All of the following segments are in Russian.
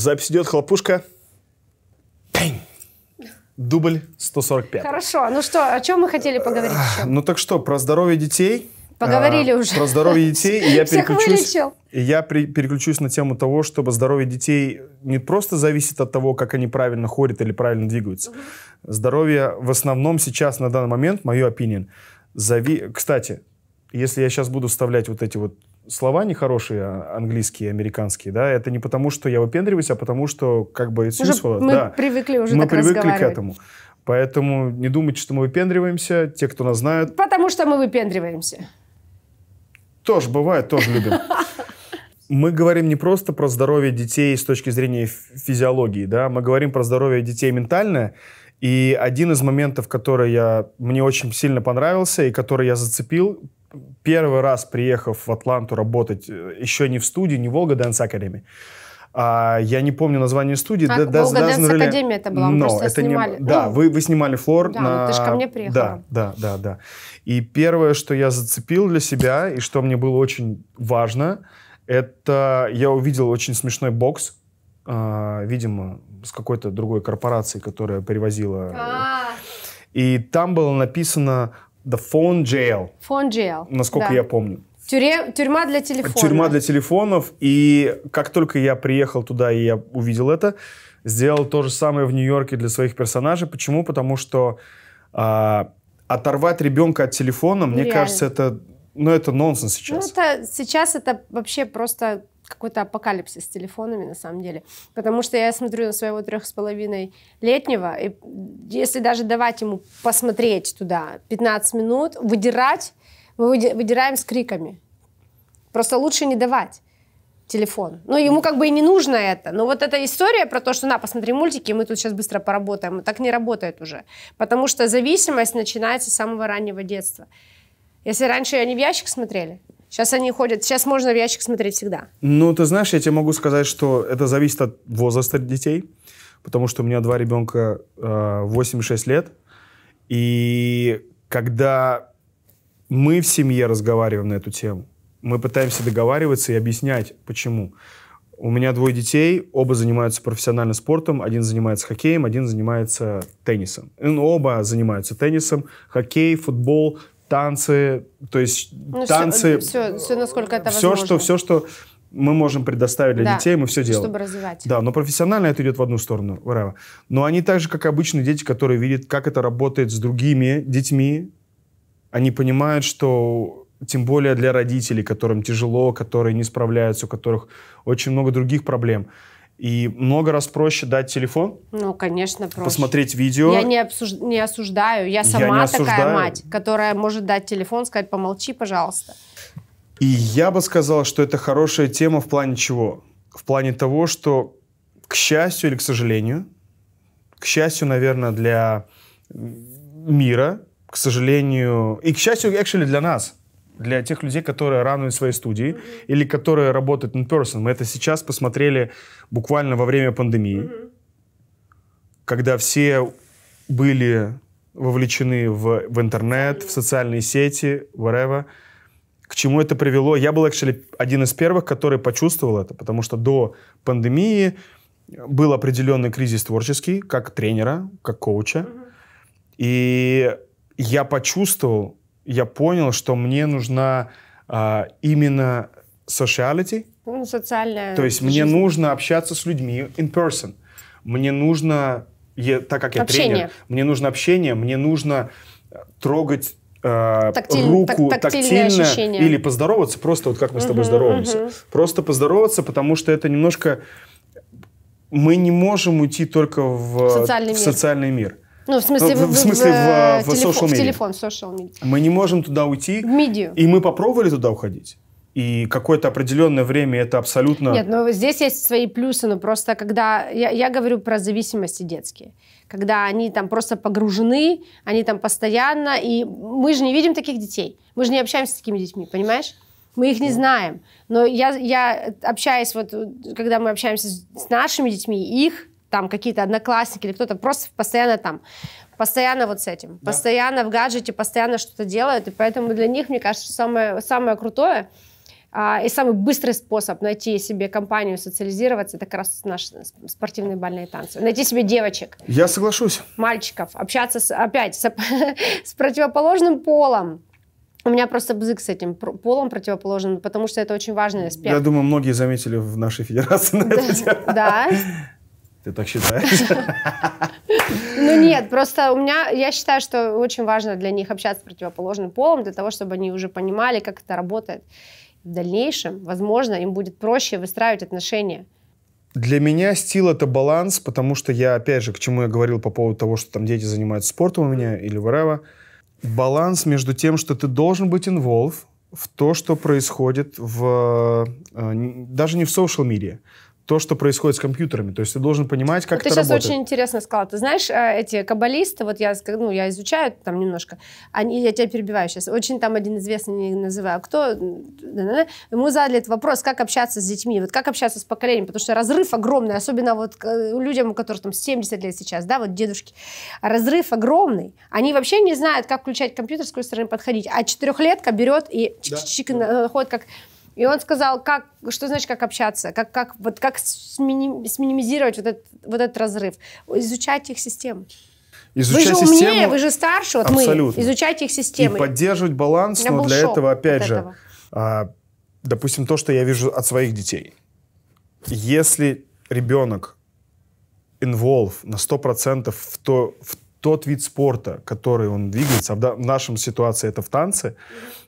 Запись идет, хлопушка. Тэнь. Дубль 145. Хорошо. Ну что, о чем мы хотели поговорить еще? Ну так что, про здоровье детей. Поговорили а, уже. Про здоровье детей. И я переключусь, я при, переключусь на тему того, чтобы здоровье детей не просто зависит от того, как они правильно ходят или правильно двигаются. Угу. Здоровье в основном сейчас, на данный момент, мое opinion, зави... Кстати, если я сейчас буду вставлять вот эти вот слова нехорошие а, английские, американские, да, это не потому, что я выпендриваюсь, а потому, что как бы it's useful. Мы да. привыкли уже Мы так привыкли к этому. Поэтому не думайте, что мы выпендриваемся, те, кто нас знают. Потому что мы выпендриваемся. Тоже бывает, тоже любим. Мы говорим не просто про здоровье детей с точки зрения физиологии, да, мы говорим про здоровье детей ментальное, и один из моментов, который я, мне очень сильно понравился и который я зацепил первый раз приехав в Атланту работать, э, еще не в студии, не в Волга Дэнс Академии, а, я не помню название студии. А, да, Волга Дэнс Академия это была, мы Но, просто это снимали. Не, да, вы, вы снимали флор. Да, на... Ну ты же ко мне приехала. Да, да, да, да. И первое, что я зацепил для себя, и что мне было очень важно, это я увидел очень смешной бокс, э, видимо, с какой-то другой корпорацией, которая перевозила. А э, -а -а. И там было написано The Phone Jail. Phone Jail. Насколько да. я помню. Тюре... Тюрьма для телефонов. Тюрьма для телефонов. И как только я приехал туда и я увидел это, сделал то же самое в Нью-Йорке для своих персонажей. Почему? Потому что а, оторвать ребенка от телефона, мне Реально. кажется, это ну это нонсенс сейчас. Ну это сейчас это вообще просто какой-то апокалипсис с телефонами, на самом деле. Потому что я смотрю на своего трех с половиной летнего, и если даже давать ему посмотреть туда 15 минут, выдирать, мы выдираем с криками. Просто лучше не давать телефон. Ну, ему как бы и не нужно это. Но вот эта история про то, что на, посмотри мультики, мы тут сейчас быстро поработаем, так не работает уже. Потому что зависимость начинается с самого раннего детства. Если раньше они в ящик смотрели, Сейчас они ходят, сейчас можно в ящик смотреть всегда. Ну, ты знаешь, я тебе могу сказать, что это зависит от возраста детей, потому что у меня два ребенка э, 8 6 лет, и когда мы в семье разговариваем на эту тему, мы пытаемся договариваться и объяснять, почему. У меня двое детей, оба занимаются профессиональным спортом, один занимается хоккеем, один занимается теннисом. И ну, оба занимаются теннисом, хоккей, футбол, танцы, то есть ну, танцы... Все, все, все, насколько это все, возможно. Что, все, что мы можем предоставить для да, детей, мы все делаем. Чтобы развивать. Да, но профессионально это идет в одну сторону, whatever. Но они так же, как обычные дети, которые видят, как это работает с другими детьми, они понимают, что тем более для родителей, которым тяжело, которые не справляются, у которых очень много других проблем. И много раз проще дать телефон. Ну, конечно, проще. Посмотреть видео. Я не, обсуж... не осуждаю. Я сама я такая осуждаю. мать, которая может дать телефон, сказать, помолчи, пожалуйста. И я бы сказал, что это хорошая тема в плане чего? В плане того, что, к счастью или к сожалению, к счастью, наверное, для мира, к сожалению, и к счастью, actually, для нас – для тех людей, которые рануют свои студии mm-hmm. или которые работают in person. Мы это сейчас посмотрели буквально во время пандемии, mm-hmm. когда все были вовлечены в, в интернет, в социальные сети, whatever. К чему это привело? Я был, actually, один из первых, который почувствовал это, потому что до пандемии был определенный кризис творческий, как тренера, как коуча. Mm-hmm. И я почувствовал, я понял, что мне нужна а, именно sociality. Ну, социальная То есть жизнь. мне нужно общаться с людьми in person. Мне нужно, я, так как я общение. тренер, мне нужно общение, мне нужно э, трогать э, Тактиль, руку так, тактильно ощущение. или поздороваться, просто вот как мы с тобой угу, здороваемся. Угу. Просто поздороваться, потому что это немножко... Мы не можем уйти только в социальный, в мир. социальный мир. Ну, в смысле, ну, в, в, смысле, в, в, э, а, в, телефон, в телефон, в social media. Мы не можем туда уйти. В медиа. И мы попробовали туда уходить. И какое-то определенное время это абсолютно... Нет, но ну, здесь есть свои плюсы, но просто когда... Я, я говорю про зависимости детские. Когда они там просто погружены, они там постоянно, и мы же не видим таких детей. Мы же не общаемся с такими детьми, понимаешь? Мы их не ну. знаем. Но я, я общаюсь, вот когда мы общаемся с нашими детьми, их там какие-то одноклассники или кто-то просто постоянно там, постоянно вот с этим, да. постоянно в гаджете, постоянно что-то делают, и поэтому для них, мне кажется, самое, самое крутое а, и самый быстрый способ найти себе компанию, социализироваться, это как раз наши спортивные бальные танцы. Найти себе девочек. Я соглашусь. Мальчиков. Общаться с, опять с, с противоположным полом. У меня просто бзык с этим полом противоположным, потому что это очень важный аспект. Я думаю, многие заметили в нашей федерации на это Да. Ты так считаешь? Ну нет, просто у меня, я считаю, что очень важно для них общаться с противоположным полом, для того, чтобы они уже понимали, как это работает. В дальнейшем, возможно, им будет проще выстраивать отношения. Для меня стил это баланс, потому что я, опять же, к чему я говорил по поводу того, что там дети занимаются спортом у меня или wherever, баланс между тем, что ты должен быть involved в то, что происходит в, э, даже не в социальном мире то, что происходит с компьютерами. То есть ты должен понимать, как вот это ты сейчас очень интересно сказал. Ты знаешь, э, эти каббалисты, вот я, ну, я изучаю там немножко, они, я тебя перебиваю сейчас, очень там один известный, не называю, а кто, ему задали этот вопрос, как общаться с детьми, вот как общаться с поколением, потому что разрыв огромный, особенно вот э, людям, у которых там 70 лет сейчас, да, вот дедушки, разрыв огромный, они вообще не знают, как включать компьютер, с какой стороны подходить, а четырехлетка берет и чик-чик да. находит как и он сказал, как, что значит, как общаться, как, как, вот, как сминим, сминимизировать вот этот, вот этот разрыв, изучать их систему. Изучать вы же умнее, вы же старше, вот абсолютно. мы, изучать их системы. И поддерживать баланс, но для этого, опять же, этого. А, допустим, то, что я вижу от своих детей. Если ребенок involve на 100% в, то, в тот вид спорта, который он двигается, в нашем ситуации это в танце,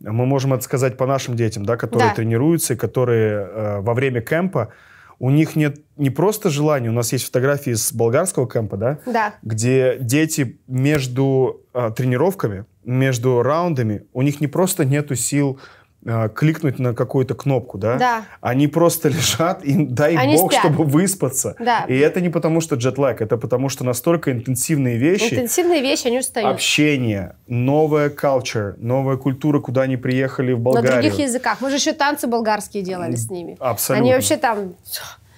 мы можем это сказать по нашим детям, да, которые да. тренируются и которые э, во время кемпа у них нет не просто желания, у нас есть фотографии с болгарского кемпа, да, да. где дети между э, тренировками, между раундами, у них не просто нету сил Э, кликнуть на какую-то кнопку, да? Да. Они просто лежат, и дай Они бог, спят. чтобы выспаться. Да. И это не потому, что джетлаг, это потому, что настолько интенсивные вещи. Интенсивные вещи, они устают. Общение, новая culture, новая культура, куда они приехали в Болгарию. На других языках. Мы же еще танцы болгарские делали с ними. Абсолютно. Они вообще там...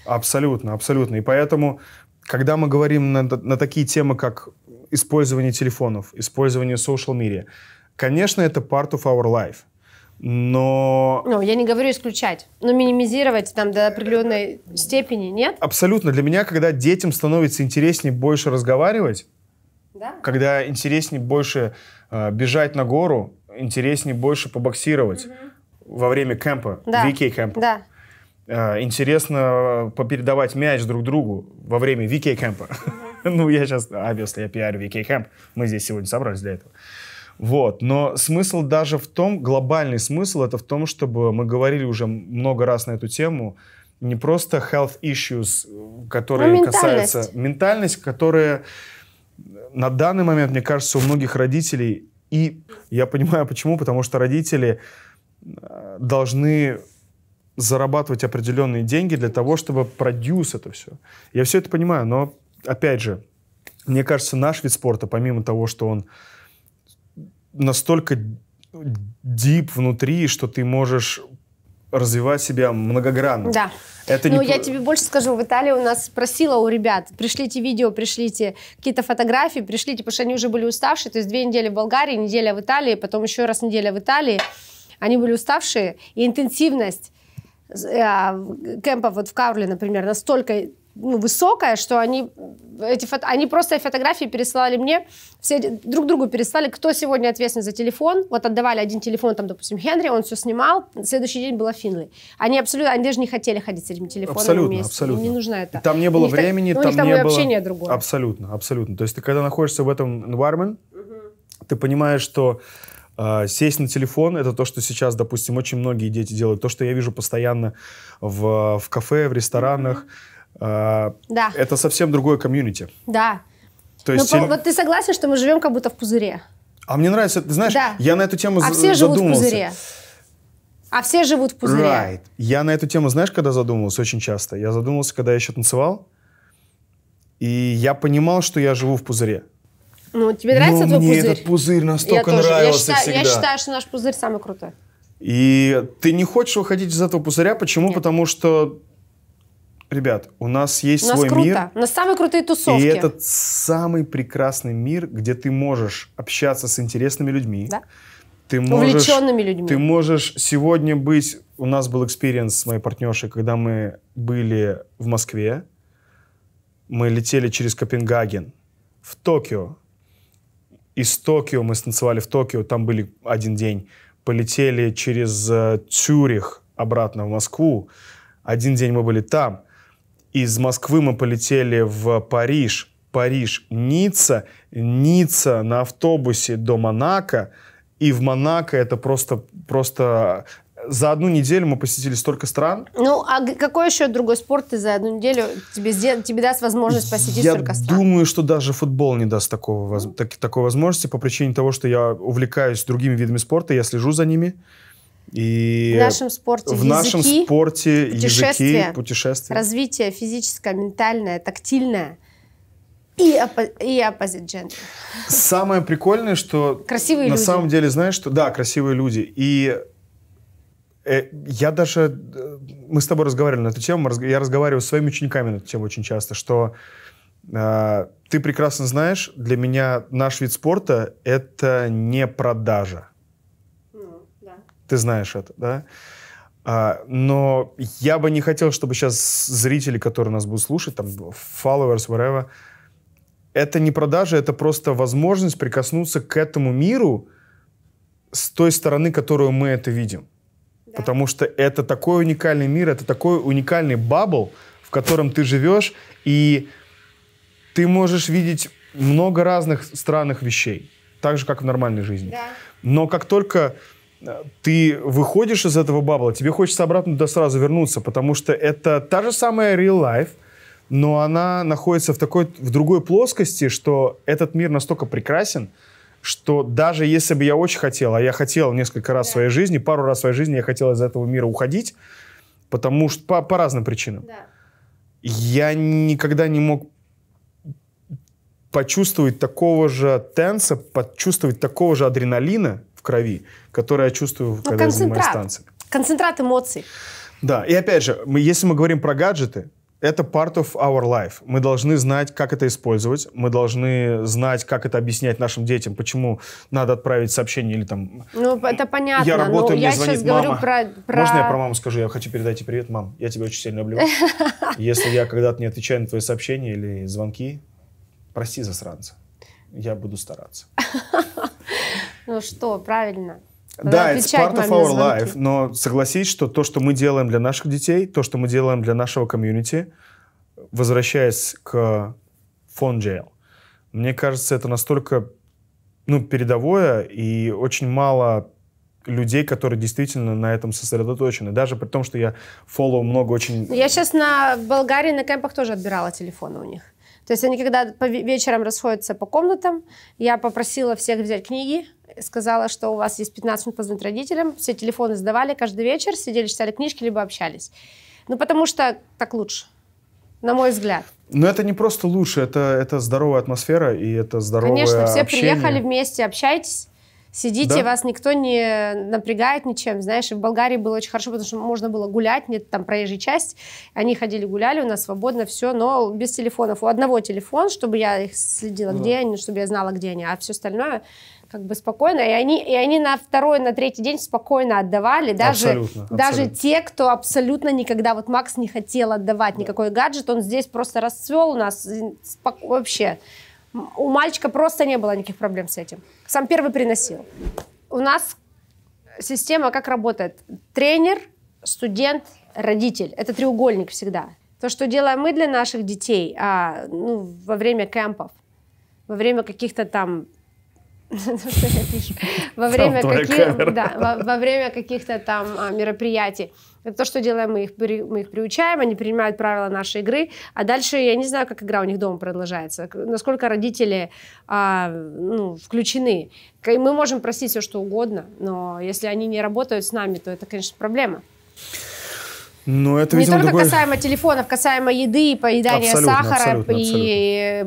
Абсолютно, абсолютно. И поэтому, когда мы говорим на, на такие темы, как использование телефонов, использование social media, конечно, это part of our life но... Ну, я не говорю исключать, но минимизировать там до определенной степени, нет? Абсолютно. Для меня, когда детям становится интереснее больше разговаривать, да? когда интереснее больше э, бежать на гору, интереснее больше побоксировать угу. во время кемпа, да. VK кемпа. Да. Э, интересно попередавать мяч друг другу во время VK кемпа. Угу. ну, я сейчас, а если я пиарю VK кемп, мы здесь сегодня собрались для этого. Вот. Но смысл даже в том, глобальный смысл, это в том, чтобы мы говорили уже много раз на эту тему, не просто health issues, э, которые ну, касаются... Ментальность, которая на данный момент, мне кажется, у многих родителей... И я понимаю, почему, потому что родители э, должны зарабатывать определенные деньги для того, чтобы продюс это все. Я все это понимаю, но, опять же, мне кажется, наш вид спорта, помимо того, что он настолько дип внутри, что ты можешь развивать себя многогранно. Да. Это ну, не... я тебе больше скажу, в Италии у нас просила у ребят, пришлите видео, пришлите какие-то фотографии, пришлите, потому что они уже были уставшие, то есть две недели в Болгарии, неделя в Италии, потом еще раз неделя в Италии, они были уставшие, и интенсивность э, а, кемпа вот в Кауле, например, настолько ну, высокая, что они, эти фото, они просто фотографии пересылали мне, все друг другу переслали, кто сегодня ответственен за телефон. Вот отдавали один телефон, там, допустим, Хенри, он все снимал, следующий день была Финли. Они абсолютно, они даже не хотели ходить с этими телефонами абсолютно, вместе. Абсолютно, Им не нужна это. И там не было ну, у времени, там, у них там не было... общение другое. Абсолютно, абсолютно. То есть ты когда находишься в этом environment, ты понимаешь, что а, сесть на телефон, это то, что сейчас, допустим, очень многие дети делают, то, что я вижу постоянно в, в кафе, в ресторанах. Mm-hmm а, да. Это совсем другое комьюнити. Да. То ну, есть... Но, вот ты согласен, что мы живем как будто в пузыре? А мне нравится, ты знаешь, да. я на эту тему а все задумался. живут в пузыре. А все живут в пузыре. Right. Я на эту тему, знаешь, когда задумывался очень часто? Я задумывался, когда я еще танцевал, и я понимал, что я живу в пузыре. Ну, тебе нравится Но твой мне пузырь? этот пузырь настолько я тоже, нравился я считаю, всегда. Я считаю, что наш пузырь самый крутой. И ты не хочешь выходить из этого пузыря. Почему? Нет. Потому что ребят, у нас есть у нас свой круто. мир. У нас самые крутые тусовки. И этот самый прекрасный мир, где ты можешь общаться с интересными людьми. Да. Ты можешь, Увлеченными людьми. Ты можешь сегодня быть... У нас был экспириенс с моей партнершей, когда мы были в Москве. Мы летели через Копенгаген в Токио. Из Токио мы станцевали в Токио, там были один день. Полетели через э, Цюрих обратно в Москву. Один день мы были там из Москвы мы полетели в Париж, Париж, Ницца, Ницца на автобусе до Монако, и в Монако это просто, просто э, за одну неделю мы посетили столько стран. Ну, а какой еще другой спорт ты за одну неделю тебе, тебе даст возможность посетить я столько стран? Я думаю, что даже футбол не даст такого, так, такой возможности по причине того, что я увлекаюсь другими видами спорта, я слежу за ними. И в нашем спорте в языки, спорте путешествия, языки, путешествия, развитие физическое, ментальное, тактильное и, опо- и opposite gender. Самое прикольное, что красивые на люди. самом деле знаешь, что да, красивые люди и э, я даже, э, мы с тобой разговаривали на эту тему, я разговариваю с своими учениками на эту тему очень часто, что э, ты прекрасно знаешь, для меня наш вид спорта — это не продажа. Ты знаешь это, да? А, но я бы не хотел, чтобы сейчас зрители, которые нас будут слушать, там, followers, whatever, это не продажа, это просто возможность прикоснуться к этому миру с той стороны, которую мы это видим. Да. Потому что это такой уникальный мир, это такой уникальный бабл, в котором ты живешь, и ты можешь видеть много разных странных вещей, так же, как в нормальной жизни. Да. Но как только Э, ты выходишь из этого бабла, тебе хочется обратно туда сразу вернуться, потому что это та же самая real life, но она находится в такой, в другой плоскости, что этот мир настолько прекрасен, что даже если бы я очень хотел, а я хотел несколько раз да. в своей жизни, пару раз в своей жизни я хотел из этого мира уходить, потому что по, по разным причинам. Да. Я никогда не мог почувствовать такого же тенса, почувствовать такого же адреналина, в крови, которое я чувствую, ну, когда я занимаюсь танцами. Концентрат эмоций. Да, и опять же, мы, если мы говорим про гаджеты, это part of our life. Мы должны знать, как это использовать, мы должны знать, как это объяснять нашим детям, почему надо отправить сообщение или там... Ну, это понятно. Я работаю, мне я звонит мама. про, про... Можно я про маму скажу? Я хочу передать тебе привет, мам. Я тебя очень сильно люблю. Если я когда-то не отвечаю на твои сообщения или звонки, прости, за сранца, Я буду стараться. Ну что, правильно. Да, it's part of our life, но согласись, что то, что мы делаем для наших детей, то, что мы делаем для нашего комьюнити, возвращаясь к фон jail, мне кажется, это настолько ну, передовое и очень мало людей, которые действительно на этом сосредоточены. Даже при том, что я фоллоу много очень... Ну, я сейчас на Болгарии на кемпах тоже отбирала телефоны у них. То есть они когда по вечерам расходятся по комнатам, я попросила всех взять книги, сказала, что у вас есть 15 минут позвонить родителям, все телефоны сдавали каждый вечер, сидели, читали книжки, либо общались. Ну, потому что так лучше, на мой взгляд. Но это не просто лучше, это, это здоровая атмосфера и это здоровое Конечно, все общение. приехали вместе, общайтесь. Сидите, да. вас никто не напрягает ничем. Знаешь, в Болгарии было очень хорошо, потому что можно было гулять, нет там проезжей части. Они ходили, гуляли, у нас свободно все, но без телефонов. У одного телефон, чтобы я их следила, ну да. где они, чтобы я знала, где они, а все остальное как бы спокойно, и они, и они на второй, на третий день спокойно отдавали, даже, абсолютно, даже абсолютно. те, кто абсолютно никогда, вот Макс не хотел отдавать да. никакой гаджет, он здесь просто расцвел у нас спок- вообще. У мальчика просто не было никаких проблем с этим. Сам первый приносил. У нас система как работает? Тренер, студент, родитель. Это треугольник всегда. То, что делаем мы для наших детей а, ну, во время кемпов, во время каких-то там во время, каких, да, во, во время каких-то там а, мероприятий. Это то, что делаем мы их, мы их приучаем, они принимают правила нашей игры, а дальше я не знаю, как игра у них дома продолжается, насколько родители а, ну, включены. Мы можем просить все, что угодно, но если они не работают с нами, то это, конечно, проблема. Но ну, это, не только другой... касаемо телефонов, касаемо еды, поедания абсолютно, сахара абсолютно, и э,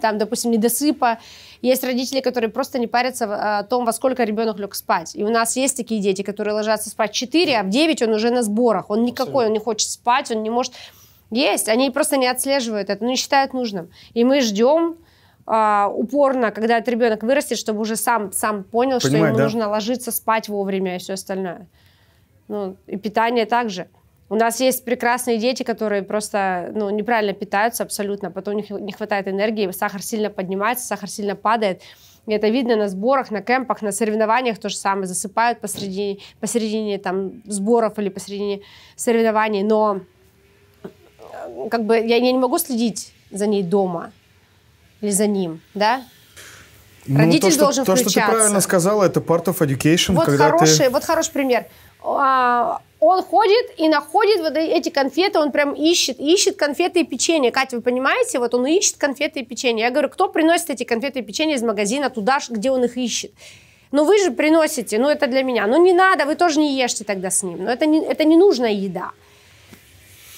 там, допустим, недосыпа. Есть родители, которые просто не парятся о том, во сколько ребенок лег спать. И у нас есть такие дети, которые ложатся спать в 4, а в 9 он уже на сборах. Он никакой, он не хочет спать, он не может... Есть, они просто не отслеживают это, но не считают нужным. И мы ждем, а, упорно, когда этот ребенок вырастет, чтобы уже сам, сам понял, Понимаю, что ему да? нужно ложиться спать вовремя и все остальное. Ну, и питание также. У нас есть прекрасные дети, которые просто ну, неправильно питаются абсолютно, потом у них не хватает энергии, сахар сильно поднимается, сахар сильно падает. И это видно на сборах, на кемпах, на соревнованиях то же самое. Засыпают посредине, посередине там, сборов или посередине соревнований. Но э, как бы я, я не могу следить за ней дома или за ним, да? Ну, Родитель то, что, должен то, включаться. То, что ты правильно сказала, это part of education. Вот, когда хороший, ты... вот хороший пример. А, он ходит и находит вот э, эти конфеты, он прям ищет, ищет конфеты и печенье. Катя, вы понимаете, вот он ищет конфеты и печенье. Я говорю, кто приносит эти конфеты и печенье из магазина туда, где он их ищет? Но ну, вы же приносите, ну это для меня. Ну не надо, вы тоже не ешьте тогда с ним. Но ну, это не, это не нужная еда.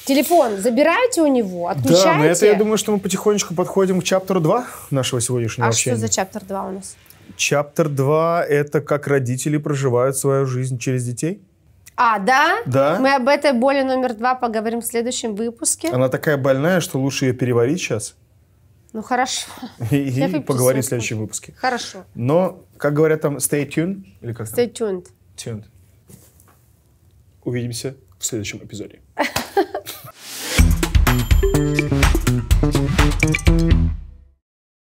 Телефон забирайте у него, отключаете. Да, но это я думаю, что мы потихонечку подходим к чаптеру 2 нашего сегодняшнего а общения. А что за чаптер 2 у нас? Чаптер 2 – это как родители проживают свою жизнь через детей. А, да? Да. Мы об этой боли номер два поговорим в следующем выпуске. Она такая больная, что лучше ее переварить сейчас. Ну хорошо. И, и поговорим в следующем выпуске. Хорошо. Но, как говорят там, stay tuned или как? Stay tuned. Tuned. Увидимся в следующем эпизоде.